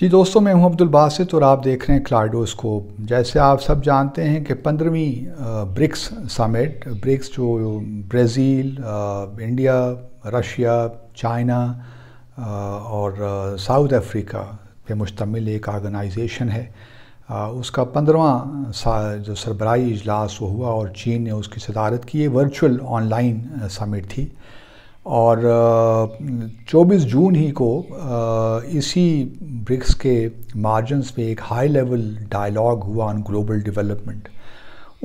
जी दोस्तों मैं हूं अब्दुल बासित और आप देख रहे हैं क्लार्डोस्कोप जैसे आप सब जानते हैं कि पंद्रहवीं ब्रिक्स समिट ब्रिक्स जो ब्राज़ील इंडिया रशिया चाइना और साउथ अफ्रीका पे मुश्तमिल एक आर्गनाइजेशन है उसका पंद्रवा जो सरबराही इजलास हुआ और चीन ने उसकी सदारत की ये वर्चुअल ऑनलाइन समिट थी और 24 जून ही को इसी ब्रिक्स के मार्जिन पे एक हाई लेवल डायलॉग हुआ ऑन ग्लोबल डेवलपमेंट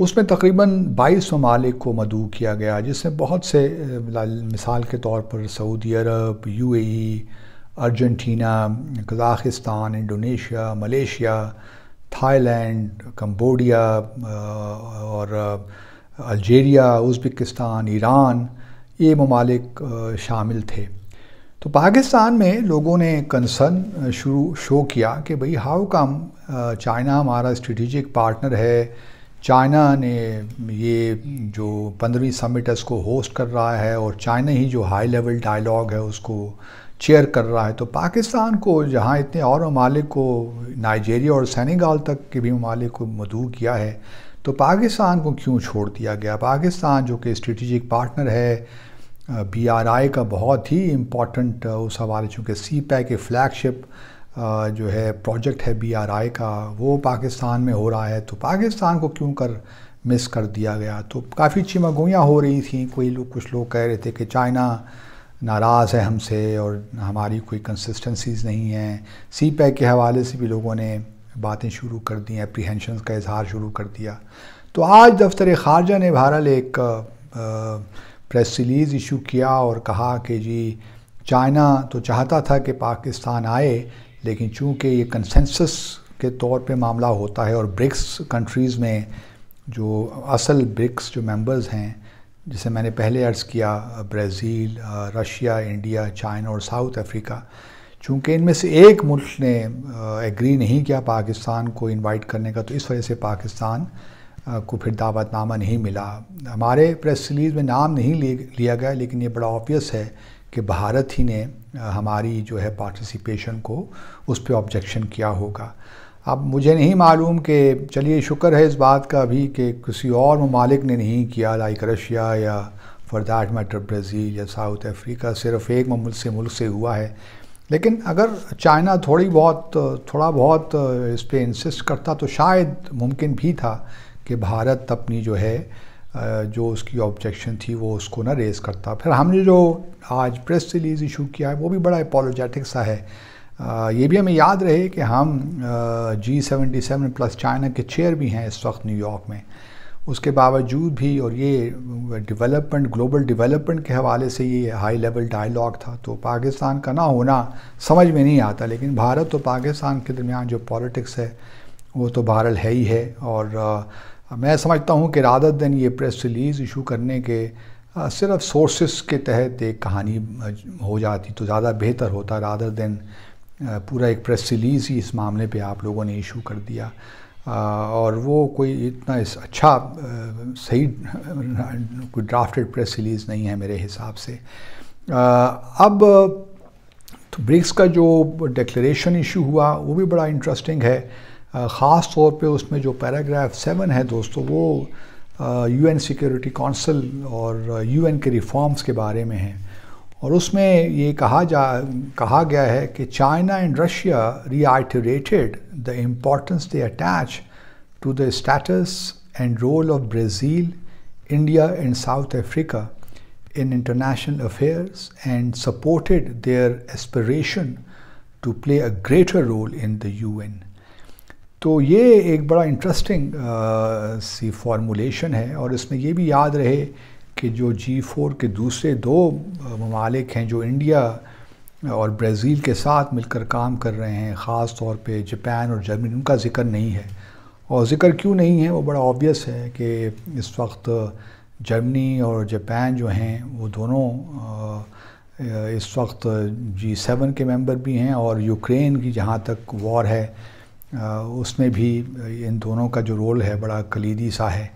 उसमें तकरीबन 22 ममालिक को मदु किया गया जिसमें बहुत से मिसाल के तौर पर Saudi Arab UAE, e, Argentina Kazakhstan Indonesia Malaysia Thailand Cambodia और अल्जीरिया उज़्बेकिस्तान ईरान ये ममालिक शामिल थे तो पाकिस्तान में लोगों ने कंसर्न शुरू शो किया कि भाई हाउ कम चाइना हमारा स्ट्रेटिजिक पार्टनर है चाइना ने ये जो पंद्रहवीं समिट है उसको होस्ट कर रहा है और चाइना ही जो हाई लेवल डायलॉग है उसको चेयर कर रहा है तो पाकिस्तान को जहाँ इतने और ममालिक को नाइजेरिया और सैनिगाल तक के भी ममालिक को मदू किया है तो पाकिस्तान को क्यों छोड़ दिया गया पाकिस्तान जो कि स्ट्रेटिजिक पार्टनर है बी आर आई का बहुत ही इम्पॉर्टेंट उस हवाले चूँकि सी पैक e के फ्लैगशिप जो है प्रोजेक्ट है बी आर आई का वो पाकिस्तान में हो रहा है तो पाकिस्तान को क्यों कर मिस कर दिया गया तो काफ़ी चिमगोयाँ हो रही थी कोई लोग कुछ लोग कह रहे थे कि चाइना नाराज़ है हमसे और हमारी कोई कंसिस्टेंसीज नहीं हैं सी पैक के हवाले से भी लोगों ने बातें शुरू कर दी अप्रीहेंशन का इजहार शुरू कर दिया तो आज दफ्तर ख़ारजा ने बहरहाल एक प्रेस रिलीज़ इशू किया और कहा कि जी चाइना तो चाहता था कि पाकिस्तान आए लेकिन चूँकि ये कंसेंसस के तौर पे मामला होता है और ब्रिक्स कंट्रीज़ में जो असल ब्रिक्स जो मेंबर्स हैं जैसे मैंने पहले अर्ज़ किया ब्राज़ील रशिया इंडिया चाइना और साउथ अफ्रीका चूँकि इनमें से एक मुल्क ने एग्री नहीं किया पाकिस्तान को इनवाइट करने का तो इस वजह से पाकिस्तान को फिर दावतनामा नहीं मिला हमारे प्रेस रिलीज़ में नाम नहीं लिया गया लेकिन ये बड़ा ऑबियस है कि भारत ही ने हमारी जो है पार्टिसिपेशन को उस पर ऑब्जेक्शन किया होगा अब मुझे नहीं मालूम कि चलिए शुक्र है इस बात का भी कि किसी और ममालिक ने नहीं किया लाइक रशिया या फॉर दैट मैटर ब्राज़ील या साउथ अफ्रीका सिर्फ एक मुल्क से मुल्क से हुआ है लेकिन अगर चाइना थोड़ी बहुत थोड़ा बहुत इस पर इंसिस्ट करता तो शायद मुमकिन भी था कि भारत अपनी जो है जो उसकी ऑब्जेक्शन थी वो उसको ना रेज़ करता फिर हमने जो आज प्रेस रिलीज़ इशू किया है वो भी बड़ा अपोलोजेटिक सा है ये भी हमें याद रहे कि हम G seventy seven plus China के चेयर भी हैं इस वक्त न्यूयॉर्क में उसके बावजूद भी और ये डेवलपमेंट ग्लोबल डेवलपमेंट के हवाले से ये हाई लेवल डायलॉग था तो पाकिस्तान का ना होना समझ में नहीं आता लेकिन भारत और पाकिस्तान के दरमियान जो पॉलिटिक्स है वो तो बहरल है ही है और आ, मैं समझता हूँ कि रादत दिन ये प्रेस रिलीज़ इशू करने के आ, सिर्फ सोर्सेस के तहत एक कहानी हो जाती तो ज़्यादा बेहतर होता रादर दिन पूरा एक प्रेस रिलीज़ ही इस मामले पर आप लोगों ने इशू कर दिया और वो कोई इतना अच्छा सही कोई ड्राफ्टेड प्रेस रिलीज़ नहीं है मेरे हिसाब से अब तो ब्रिक्स का जो डिक्लेरेशन इशू हुआ वो भी बड़ा इंटरेस्टिंग है ख़ास तौर पे उसमें जो पैराग्राफ सेवन है दोस्तों वो यूएन सिक्योरिटी काउंसिल और यूएन के रिफॉर्म्स के बारे में है और उसमें ये कहा जा कहा गया है कि China and Russia reiterated the importance they attach to the status and role of Brazil India and South Africa in international affairs and supported their aspiration to play a greater role in the UN तो ये एक बड़ा interesting uh, सी formulation है और इसमें ये भी याद रहे कि जो जी फोर के दूसरे दो ममालिक हैं जो इंडिया और ब्राज़ील के साथ मिलकर काम कर रहे हैं ख़ास तौर पे जापान और जर्मनी उनका ज़िक्र नहीं है और ज़िक्र क्यों नहीं है वो बड़ा ऑबियस है कि इस वक्त जर्मनी और जापान जो हैं वो दोनों इस वक्त जी सेवन के मेंबर भी हैं और यूक्रेन की जहाँ तक वॉर है उसमें भी इन दोनों का जो रोल है बड़ा कलीदी सा है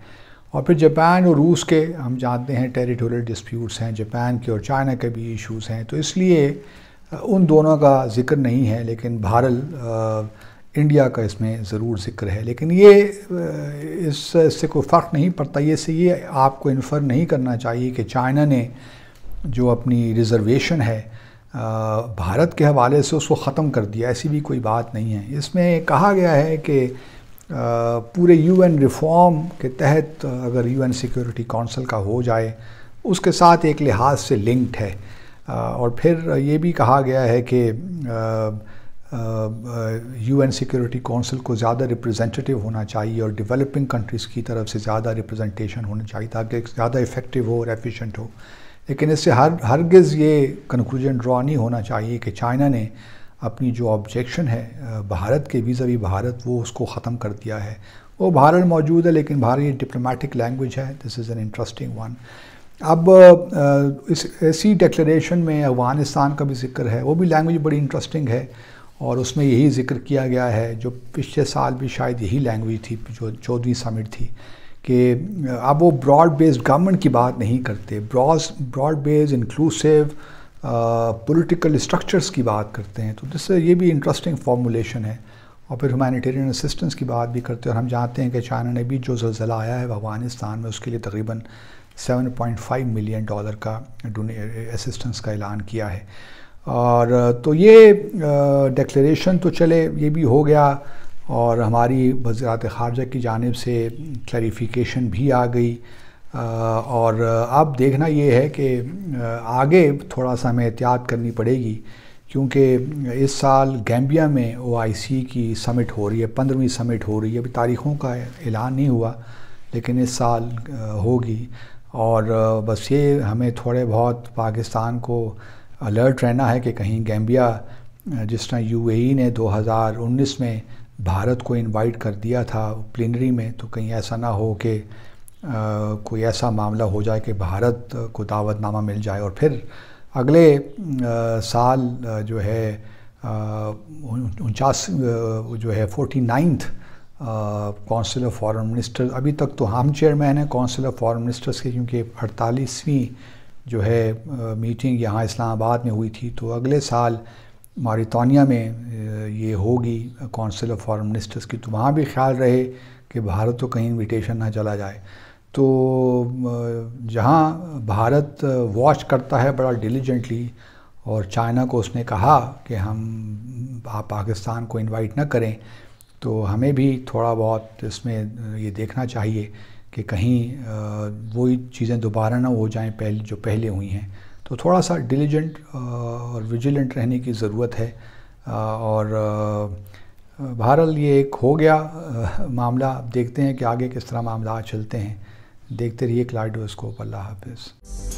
और फिर जापान और रूस के हम जानते हैं टेरिटोरियल डिस्प्यूट्स हैं जापान के और चाइना के भी इश्यूज हैं तो इसलिए उन दोनों का जिक्र नहीं है लेकिन भारत इंडिया का इसमें ज़रूर जिक्र है लेकिन ये इससे कोई फ़र्क नहीं पड़ता ये से ये आपको इन्फर नहीं करना चाहिए कि चाइना ने जो अपनी रिज़र्वेशन है भारत के हवाले से उसको ख़त्म कर दिया ऐसी भी कोई बात नहीं है इसमें कहा गया है कि पूरे यूएन रिफॉर्म के तहत अगर यूएन सिक्योरिटी काउंसिल का हो जाए उसके साथ एक लिहाज से लिंक्ड है और फिर ये भी कहा गया है कि यूएन सिक्योरिटी काउंसिल को ज़्यादा रिप्रेजेंटेटिव होना चाहिए और डेवलपिंग कंट्रीज़ की तरफ से ज़्यादा रिप्रेजेंटेशन होना चाहिए ताकि ज़्यादा इफ़ेक्टिव हो और एफिशिएंट हो लेकिन इससे हर हरगज़ ये कंक्लूजन ड्रा नहीं होना चाहिए कि चाइना ने अपनी जो ऑब्जेक्शन है भारत के वीज़ा भी भारत वो उसको ख़त्म कर दिया है वो भारत मौजूद है लेकिन भारत ये डिप्लोमेटिक लैंग्वेज है this is an interesting one अब इस ऐसी डिक्लेरेशन में अफ़गानिस्तान का भी जिक्र है वो भी लैंग्वेज बड़ी इंटरेस्टिंग है और उसमें यही जिक्र किया गया है जो पिछले साल भी शायद यही लैंग्वेज थी जो चौदहवीं समिट थी कि अब वो ब्रॉड बेस्ड गवर्नमेंट की बात नहीं करते broad broad based inclusive political structures की बात करते हैं तो जिससे ये भी इंटरेस्टिंग फार्मूलेशन है और फिर ह्यूमानिटेरियन असिस्टेंस की बात भी करते हैं और हम जानते हैं कि चाइना ने भी जो जलजिला आया है अफगानिस्तान में उसके लिए तकरीबन 7.5 मिलियन डॉलर का असिस्टेंस का ऐलान किया है और तो ये डिक्लेरेशन तो चले ये भी हो गया और हमारी वजारत ख़ारजा की जानब से क्लैरिफिकेशन भी आ गई और अब देखना ये है कि आगे थोड़ा सा हमें एहतियात करनी पड़ेगी क्योंकि इस साल गैम्बिया में ओ की समिट हो रही है पंद्रहवीं समिट हो रही है अभी तारीख़ों का ऐलान नहीं हुआ लेकिन इस साल होगी और बस ये हमें थोड़े बहुत पाकिस्तान को अलर्ट रहना है कि कहीं गैम्बिया जिस तरह ए e ने 2019 में भारत को इनवाइट कर दिया था प्लेनरी में तो कहीं ऐसा ना हो कि कोई ऐसा मामला हो जाए कि भारत को दावतनामा मिल जाए और फिर अगले साल जो है उनचास जो है forty ninth council of foreign minister अभी तक तो हम चेयरमैन हैं काउंसिल ऑफ फॉरेन मिनिस्टर्स की क्योंकि अड़तालीसवीं जो है मीटिंग यहाँ इस्लामाबाद में हुई थी तो अगले साल मारितानिया में ये होगी काउंसिल ऑफ फॉरेन मिनिस्टर्स की तो वहाँ भी ख्याल रहे कि भारत को तो कहीं इन्विटेशन ना चला जाए तो जहाँ भारत वॉच करता है बड़ा डिलीजेंटली और चाइना को उसने कहा कि हम आप पाकिस्तान को इनवाइट ना करें तो हमें भी थोड़ा बहुत इसमें ये देखना चाहिए कि कहीं वही चीज़ें दोबारा ना हो जाएं पहले जो पहले हुई हैं तो थोड़ा सा डिलीजेंट और विजिलेंट रहने की ज़रूरत है और बहरहाल ये एक हो गया मामला देखते हैं कि आगे किस तरह मामला चलते हैं देखते रहिए क्लाइडोस्कोप अल्लाह हाफिज़